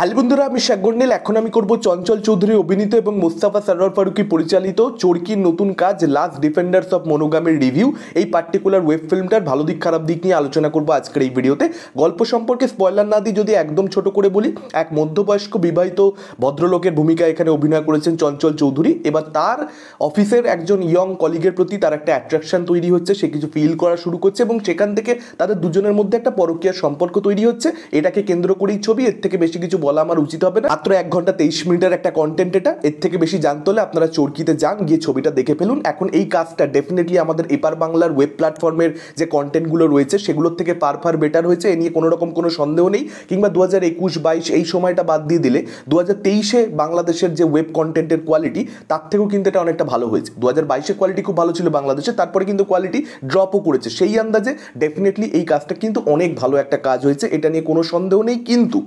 hello বন্ধুরা আমি শেখ গন্ডেল এখন আমি করব চঞ্চল চৌধুরী অভিনীত এবং মুস্তাফা সরোয়ার ফারুকি পরিচালিত চরকির নতুন কাজ লাস্ট ডিফেন্ডার্স অফ মনোগামের রিভিউ এই পার্টিকুলার ওয়েব ফিল্মটার ভালো দিক খারাপ দিক নিয়ে আলোচনা করব আজকের এই ভিডিওতে গল্প সম্পর্কে স্পয়লার না দিই যদি একদম ছোট করে বলি এক মধ্যবয়স্ক বিবাহিত ভদ্রলোকের ভূমিকা এখানে অভিনয় করেছেন চঞ্চল চৌধুরী এবার তার অফিসের একজন ইয়ং কলিগের প্রতি তার একটা অ্যাট্রাকশন তৈরি হচ্ছে সে কিছু ফিল করা শুরু করছে এবং সেখান থেকে তাদের দুজনের মধ্যে একটা পরকীয়ার সম্পর্ক তৈরি হচ্ছে এটাকে কেন্দ্র করেই ছবি এর থেকে বেশি কিছু বলা আমার উচিত হবে না মাত্র এক ঘন্টা তেইশ মিনিটের একটা কন্টেন্ট এটা এর থেকে বেশি জানতে হলে আপনারা চরকিতে যান গিয়ে ছবিটা দেখে ফেলুন এখন এই কাজটা ডেফিনেটলি আমাদের এপার বাংলার ওয়েব প্ল্যাটফর্মের যে কন্টেন্টগুলো রয়েছে সেগুলোর থেকে পার ফার বেটার হয়েছে এ নিয়ে কোনো রকম কোনো সন্দেহ নেই কিংবা দু হাজার একুশ বাইশ এই সময়টা বাদ দিয়ে দিলে দু হাজার তেইশে বাংলাদেশের যে ওয়েব কন্টেন্টের কোয়ালিটি তার থেকেও কিন্তু এটা অনেকটা ভালো হয়েছে দু হাজার বাইশে কোয়ালিটি খুব ভালো ছিল বাংলাদেশে তারপরে কিন্তু কোয়ালিটি ড্রপও করেছে সেই আন্দাজে ডেফিনেটলি এই কাজটা কিন্তু অনেক ভালো একটা কাজ হয়েছে এটা নিয়ে কোনো সন্দেহ নেই কিন্তু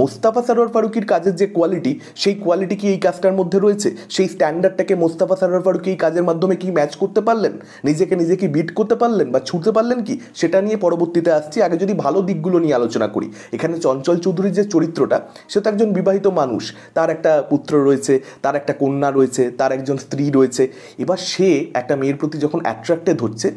মোস্তাফা সারোয়ার ফারুকির কাজের যে কোয়ালিটি সেই কোয়ালিটি কি এই কাজটার মধ্যে রয়েছে সেই স্ট্যান্ডার্ডটাকে মোস্তাফা সারোয়ার ফারুকি এই কাজের মাধ্যমে কি ম্যাচ করতে পারলেন নিজেকে নিজে কি বিট করতে পারলেন বা ছুটতে পারলেন কি সেটা নিয়ে পরবর্তীতে আসছি আগে যদি ভালো দিকগুলো নিয়ে আলোচনা করি এখানে চঞ্চল চৌধুরীর যে চরিত্রটা সে তো একজন বিবাহিত মানুষ তার একটা পুত্র রয়েছে তার একটা কন্যা রয়েছে তার একজন স্ত্রী রয়েছে এবার সে একটা মেয়ের প্রতি যখন অ্যাট্রাক্টেড হচ্ছে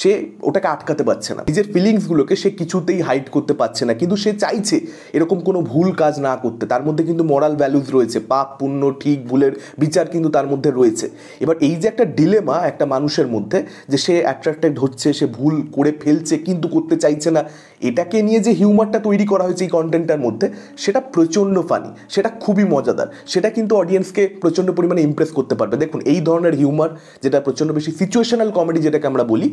সে ওটাকে আটকাতে পারছে না নিজের ফিলিংসগুলোকে সে কিছুতেই হাইড করতে পারছে না কিন্তু সে চাইছে এরকম কোনো ভুল কাজ না করতে তার মধ্যে কিন্তু মরাল ভ্যালুজ রয়েছে পাপ পুণ্য ঠিক ভুলের বিচার কিন্তু তার মধ্যে রয়েছে এবার এই যে একটা ডিলেমা একটা মানুষের মধ্যে যে সে অ্যাট্রাক্টেড হচ্ছে সে ভুল করে ফেলছে কিন্তু করতে চাইছে না এটাকে নিয়ে যে হিউমারটা তৈরি করা হয়েছে এই কন্টেন্টটার মধ্যে সেটা প্রচণ্ড ফানি সেটা খুবই মজাদার সেটা কিন্তু অডিয়েন্সকে প্রচণ্ড পরিমাণে ইমপ্রেস করতে পারবে দেখুন এই ধরনের হিউমার যেটা প্রচণ্ড বেশি সিচুয়েশনাল কমেডি যেটাকে আমরা বলি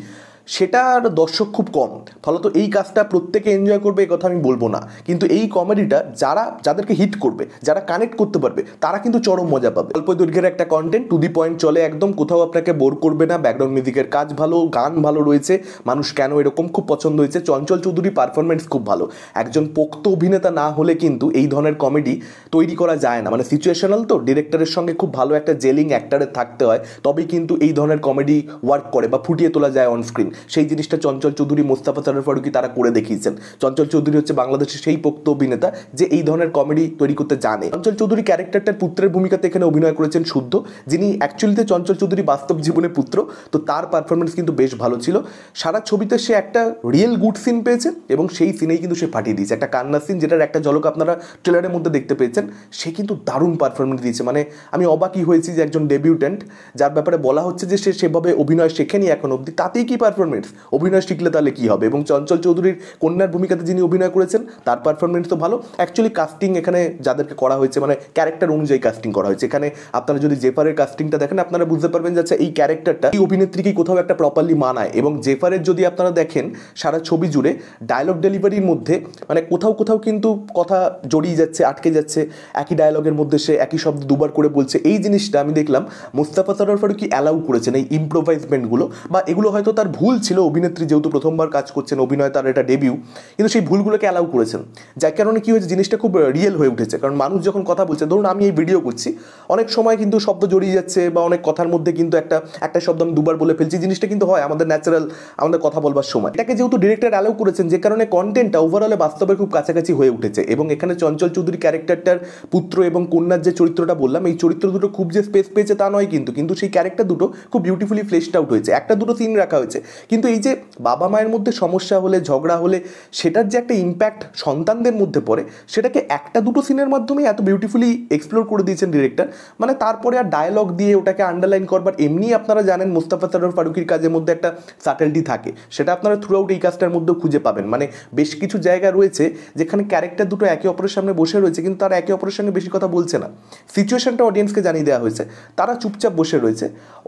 সেটার দর্শক খুব কম ফলত এই কাজটা প্রত্যেকে এনজয় করবে কথা আমি বলবো না কিন্তু এই কমেডিটা যারা যাদেরকে হিট করবে যারা কানেক্ট করতে পারবে তারা কিন্তু চরম মজা পাবে অল্প দৈর্ঘ্যের একটা কন্টেন্ট টু দি পয়েন্ট চলে একদম কোথাও আপনাকে বোর করবে না ব্যাকগ্রাউন্ড মিউজিকের কাজ ভালো গান ভালো রয়েছে মানুষ কেন এরকম খুব পছন্দ হয়েছে চঞ্চল চৌধুরী পারফরমেন্স খুব ভালো একজন পোক্ত অভিনেতা না হলে কিন্তু এই ধরনের কমেডি তৈরি করা যায় না মানে সিচুয়েশনাল তো ডিরেক্টরের সঙ্গে খুব ভালো একটা জেলিং অ্যাক্টারের থাকতে হয় তবেই কিন্তু এই ধরনের কমেডি ওয়ার্ক করে বা ফুটিয়ে তোলা যায় অন স্ক্রিন সেই জিনিসটা চঞ্চল চৌধুরী মোস্তাফা সারোয়ার ফারুকি তারা করে দেখিয়েছেন চঞ্চল চৌধুরী হচ্ছে বাংলাদেশের সেই পোক্ত অভিনেতা যে এই ধরনের কমেডি তৈরি করতে জানে চঞ্চল চৌধুরী ক্যারেক্টারটার পুত্রের ভূমিকাতে এখানে অভিনয় করেছেন শুদ্ধ যিনি অ্যাকচুয়ালিতে চঞ্চল চৌধুরী বাস্তব জীবনে পুত্র তো তার পারফরমেন্স কিন্তু বেশ ভালো ছিল সারা ছবিতে সে একটা রিয়েল গুড সিন পেয়েছে এবং সেই সিনেই কিন্তু সে ফাটিয়ে দিয়েছে একটা কান্না সিন যেটার একটা ঝলক আপনারা ট্রেলারের মধ্যে দেখতে পেয়েছেন সে কিন্তু দারুণ পারফরমেন্স দিয়েছে মানে আমি অবাকই হয়েছি যে একজন ডেবিউট্যান্ট যার ব্যাপারে বলা হচ্ছে যে সে সেভাবে অভিনয় শেখেনি এখন অবধি তাতেই কি পারফরমেন্স অভিনয় শিখলে তাহলে কী হবে এবং চঞ্চল চৌধুরীর কন্যার ভূমিকাতে যিনি অভিনয় করেছেন তার পারফরমেন্স তো ভালো অ্যাকচুয়ালি কাস্টিং এখানে যাদেরকে করা হয়েছে মানে ক্যারেক্টার অনুযায়ী কাস্টিং করা হয়েছে এখানে আপনারা যদি জেফারের কাস্টিংটা দেখেন আপনারা বুঝতে পারবেন যে আচ্ছা এই ক্যারেক্টারটা এই অভিনেত্রীকে কোথাও একটা প্রপারলি মানায় এবং জেফারের যদি আপনারা দেখেন সারা ছবি জুড়ে ডায়লগ ডেলিভারির মধ্যে মানে কোথাও কোথাও কিন্তু কথা জড়িয়ে যাচ্ছে আটকে যাচ্ছে একই ডায়লগের মধ্যে সে একই শব্দ দুবার করে বলছে এই জিনিসটা আমি দেখলাম মুস্তাফা আর ফারুকি অ্যালাউ করেছেন এই ইম্প্রোভাইজমেন্টগুলো বা এগুলো হয়তো তার ভুল ছিল অভিনেত্রী যেহেতু প্রথমবার কাজ করছেন অভিনয় তার এটা ডেবিউ কিন্তু সেই ভুলগুলোকে অ্যালাউ করেছেন যার কারণে কী হয়েছে জিনিসটা খুব রিয়েল হয়ে উঠেছে কারণ মানুষ যখন কথা বলছে ধরুন আমি এই ভিডিও করছি অনেক সময় কিন্তু শব্দ জড়িয়ে যাচ্ছে বা অনেক কথার মধ্যে কিন্তু একটা একটা শব্দ আমি দুবার বলে ফেলছি জিনিসটা কিন্তু হয় আমাদের ন্যাচারাল আমাদের কথা বলবার সময় এটাকে যেহেতু ডিরেক্টর অ্যালাউ করেছেন যে কারণে কন্টেন্টটা ওভারঅলে বাস্তবের খুব কাছাকাছি হয়ে উঠেছে এবং এখানে চঞ্চল চৌধুরী ক্যারেক্টারটার পুত্র এবং কন্যার যে চরিত্রটা বললাম এই চরিত্র দুটো খুব যে স্পেস পেয়েছে তা নয় কিন্তু কিন্তু সেই ক্যারেক্টার দুটো খুব বিউটিফুলি ফ্লেশড আউট হয়েছে একটা দুটো সিন রাখা হয়েছে কিন্তু এই যে বাবা মায়ের মধ্যে সমস্যা হলে ঝগড়া হলে সেটার যে একটা ইম্প্যাক্ট সন্তানদের মধ্যে পড়ে সেটাকে একটা দুটো সিনের মাধ্যমে এত বিউটিফুলি এক্সপ্লোর করে দিয়েছেন ডিরেক্টর মানে তারপরে আর ডায়লগ দিয়ে ওটাকে আন্ডারলাইন করবার এমনি আপনারা জানেন মোস্তাফা সরোর ফারুকির কাজের মধ্যে একটা সাটেলটি থাকে সেটা আপনারা থ্রু আউট এই কাজটার মধ্যেও খুঁজে পাবেন মানে বেশ কিছু জায়গা রয়েছে যেখানে ক্যারেক্টার দুটো একে অপরের সামনে বসে রয়েছে কিন্তু তারা একে অপরের সঙ্গে বেশি কথা বলছে না সিচুয়েশনটা অডিয়েন্সকে জানিয়ে দেওয়া হয়েছে তারা চুপচাপ বসে রয়েছে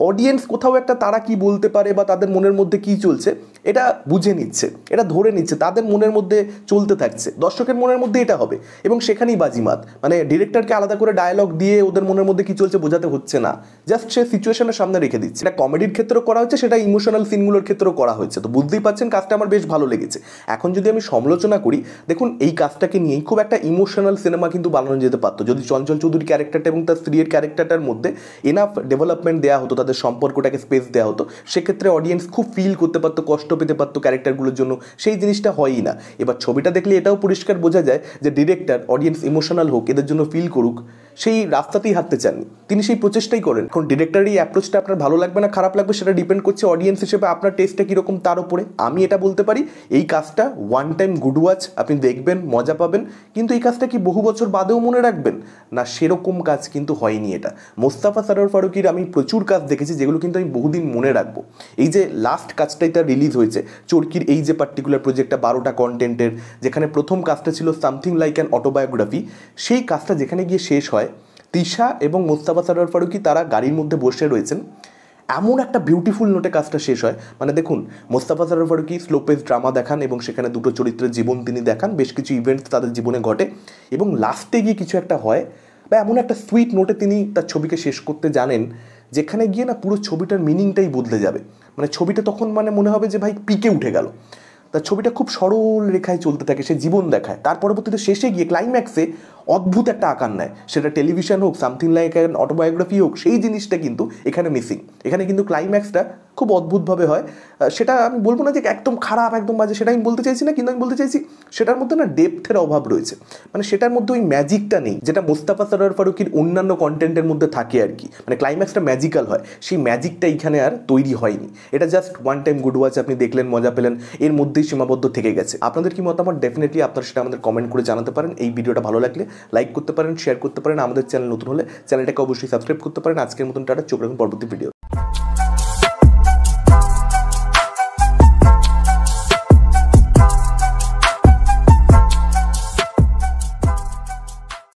অডিয়েন্স কোথাও একটা তারা কি বলতে পারে বা তাদের মনের মধ্যে কি চলছে এটা বুঝে নিচ্ছে এটা ধরে নিচ্ছে তাদের মনের মধ্যে চলতে থাকছে দর্শকের মনের মধ্যে এটা হবে এবং সেখানেই বাজিমাত মানে ডিরেক্টরকে আলাদা করে ডায়লগ দিয়ে ওদের মনের মধ্যে কি চলছে বোঝাতে হচ্ছে না জাস্ট সে সিচুয়েশনের সামনে রেখে দিচ্ছে এটা কমেডির ক্ষেত্রেও করা হচ্ছে সেটা ইমোশনাল সিনগুলোর ক্ষেত্রেও করা হয়েছে তো বুঝতেই পারছেন কাজটা আমার বেশ ভালো লেগেছে এখন যদি আমি সমালোচনা করি দেখুন এই কাজটাকে নিয়েই খুব একটা ইমোশনাল সিনেমা কিন্তু বানানো যেতে পারতো যদি চঞ্চল চৌধুরী ক্যারেক্টারটা এবং তার স্ত্রীর ক্যারেক্টারটার মধ্যে এনাফ ডেভেলপমেন্ট দেওয়া হতো তাদের সম্পর্কটাকে স্পেস দেওয়া হতো সেক্ষেত্রে অডিয়েন্স খুব ফিল করতে পারতো কষ্ট পেতে পারতো ক্যারেক্টারগুলোর জন্য সেই জিনিসটা হয়ই না এবার ছবিটা দেখলে এটাও পরিষ্কার বোঝা যায় যে ডিরেক্টর অডিয়েন্স ইমোশনাল হোক এদের জন্য ফিল করুক সেই রাস্তাতেই হাঁটতে চাননি তিনি সেই প্রচেষ্টাই করেন এখন ডিরেক্টারি অ্যাপ্রোচটা আপনার ভালো লাগবে না খারাপ লাগবে সেটা ডিপেন্ড করছে অডিয়েন্স হিসেবে আপনার টেস্টটা কীরকম তার উপরে আমি এটা বলতে পারি এই কাজটা ওয়ান টাইম গুড ওয়াচ আপনি দেখবেন মজা পাবেন কিন্তু এই কাজটা কি বহু বছর বাদেও মনে রাখবেন না সেরকম কাজ কিন্তু হয়নি এটা মোস্তাফা সারোয়ার ফারুকির আমি প্রচুর কাজ দেখেছি যেগুলো কিন্তু আমি বহুদিন মনে রাখবো এই যে লাস্ট কাজটাই তার রিলিজ হয়েছে চরকির এই যে পার্টিকুলার প্রজেক্টটা বারোটা কন্টেন্টের যেখানে প্রথম কাজটা ছিল সামথিং লাইক অ্যান অটোবায়োগ্রাফি সেই কাজটা যেখানে গিয়ে শেষ হয় তিশা এবং মোস্তাফা সারোয়ার ফারুকি তারা গাড়ির মধ্যে বসে রয়েছেন এমন একটা বিউটিফুল নোটে কাজটা শেষ হয় মানে দেখুন মোস্তাফা সারোয়ার ফারুকি স্লোপেস ড্রামা দেখান এবং সেখানে দুটো চরিত্রের জীবন তিনি দেখান বেশ কিছু ইভেন্টস তাদের জীবনে ঘটে এবং লাস্টে গিয়ে কিছু একটা হয় বা এমন একটা সুইট নোটে তিনি তার ছবিকে শেষ করতে জানেন যেখানে গিয়ে না পুরো ছবিটার মিনিংটাই বদলে যাবে মানে ছবিটা তখন মানে মনে হবে যে ভাই পিকে উঠে গেল তার ছবিটা খুব সরল রেখায় চলতে থাকে সে জীবন দেখায় তার পরবর্তীতে শেষে গিয়ে ক্লাইম্যাক্সে অদ্ভুত একটা আকার নেয় সেটা টেলিভিশন হোক সামথিং লাইক অ্যান অটোবায়োগ্রাফি হোক সেই জিনিসটা কিন্তু এখানে মিসিং এখানে কিন্তু ক্লাইম্যাক্সটা খুব অদ্ভুতভাবে হয় সেটা আমি বলবো না যে একদম খারাপ একদম বাজে সেটা আমি বলতে চাইছি না কিন্তু আমি বলতে চাইছি সেটার মধ্যে না ডেপথের অভাব রয়েছে মানে সেটার মধ্যে ওই ম্যাজিকটা নেই যেটা মোস্তাফা সরার ফারুকির অন্যান্য কন্টেন্টের মধ্যে থাকে আর কি মানে ক্লাইম্যাক্সটা ম্যাজিক্যাল হয় সেই ম্যাজিকটা এইখানে আর তৈরি হয়নি এটা just one time good watch আপনি দেখলেন মজা পেলেন এর মধ্যেই সীমাবদ্ধ থেকে গেছে আপনাদের কি মতামত ডেফিনেটলি আপনারা সেটা আমাদের কমেন্ট করে জানাতে পারেন এই ভিডিওটা ভালো লাগলে লাইক করতে পারেন শেয়ার করতে পারেন আমাদের চ্যানেল নতুন হলে চ্যানেলটাকে অবশ্যই সাবস্ক্রাইব করতে পারেন আজকের মতন টাটা চোখ রাখুন পরবর্তী ভিডিও